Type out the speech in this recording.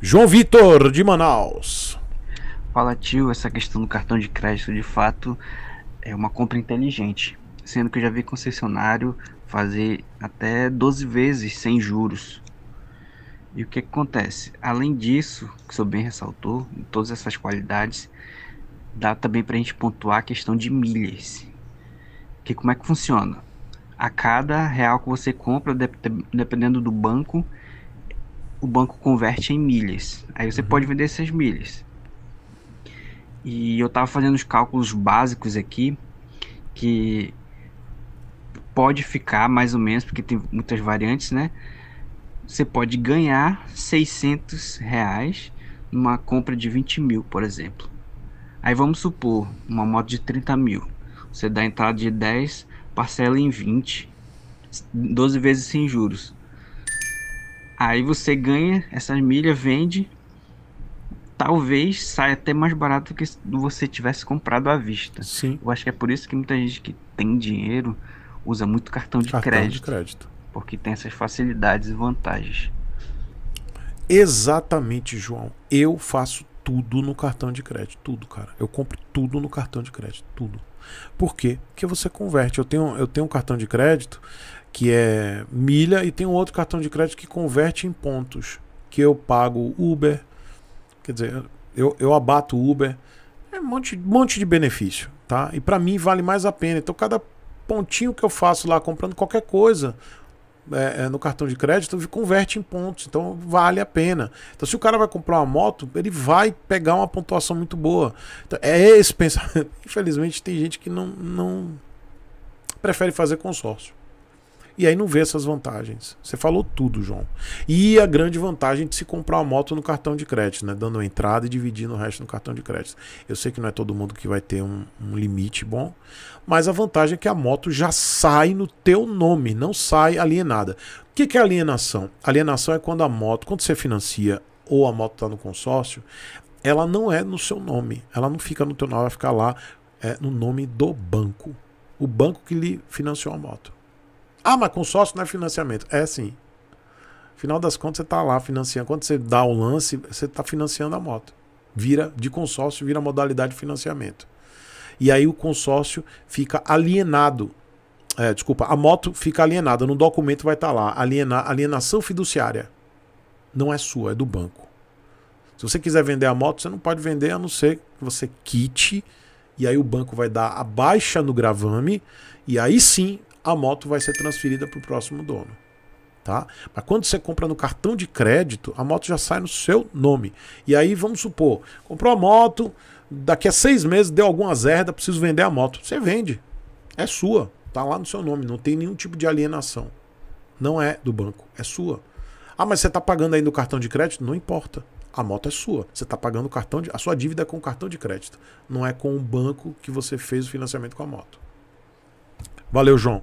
João Vitor, de Manaus. Fala, tio. Essa questão do cartão de crédito, de fato, é uma compra inteligente. Sendo que eu já vi concessionário fazer até 12 vezes sem juros. E o que, que acontece? Além disso, que o senhor bem ressaltou, todas essas qualidades, dá também para a gente pontuar a questão de milhas. Que como é que funciona? A cada real que você compra, dependendo do banco, o banco converte em milhas. Aí você uhum. pode vender essas milhas. E eu estava fazendo os cálculos básicos aqui, que pode ficar mais ou menos, porque tem muitas variantes, né? Você pode ganhar 600 reais numa compra de 20 mil, por exemplo. Aí vamos supor uma moto de 30 mil. Você dá entrada de 10, parcela em 20, 12 vezes sem juros. Aí você ganha essas milhas, vende. Talvez saia até mais barato do que se você tivesse comprado à vista. Sim. Eu acho que é por isso que muita gente que tem dinheiro usa muito cartão de, cartão crédito, de crédito. Porque tem essas facilidades e vantagens. Exatamente, João. Eu faço tudo no cartão de crédito. Tudo, cara. Eu compro tudo no cartão de crédito. Tudo. Por quê? Porque você converte. Eu tenho, eu tenho um cartão de crédito que é milha, e tem um outro cartão de crédito que converte em pontos, que eu pago Uber, quer dizer, eu, eu abato Uber, é um monte, monte de benefício, tá? E para mim vale mais a pena. Então cada pontinho que eu faço lá comprando qualquer coisa é, é, no cartão de crédito converte em pontos, então vale a pena. Então se o cara vai comprar uma moto, ele vai pegar uma pontuação muito boa. Então, é esse pensamento. Infelizmente tem gente que não, não prefere fazer consórcio. E aí não vê essas vantagens. Você falou tudo, João. E a grande vantagem de se comprar a moto no cartão de crédito, né? Dando entrada e dividindo o resto no cartão de crédito. Eu sei que não é todo mundo que vai ter um, um limite bom, mas a vantagem é que a moto já sai no teu nome, não sai alienada. O que, que é alienação? Alienação é quando a moto, quando você financia ou a moto está no consórcio, ela não é no seu nome. Ela não fica no teu nome, vai ficar lá é, no nome do banco. O banco que lhe financiou a moto. Ah, mas consórcio não é financiamento. É sim. Final das contas, você está lá financiando. Quando você dá o lance, você está financiando a moto. Vira de consórcio, vira modalidade de financiamento. E aí o consórcio fica alienado. É, desculpa, a moto fica alienada. No documento vai estar tá lá: aliena, alienação fiduciária. Não é sua, é do banco. Se você quiser vender a moto, você não pode vender a não ser que você quite. E aí o banco vai dar a baixa no gravame. E aí sim a moto vai ser transferida para o próximo dono. Tá? Mas quando você compra no cartão de crédito, a moto já sai no seu nome. E aí, vamos supor, comprou a moto, daqui a seis meses deu alguma zerda, preciso vender a moto. Você vende. É sua. Tá lá no seu nome. Não tem nenhum tipo de alienação. Não é do banco. É sua. Ah, mas você está pagando aí no cartão de crédito? Não importa. A moto é sua. Você está pagando o cartão de... a sua dívida é com o cartão de crédito. Não é com o banco que você fez o financiamento com a moto. Valeu, João.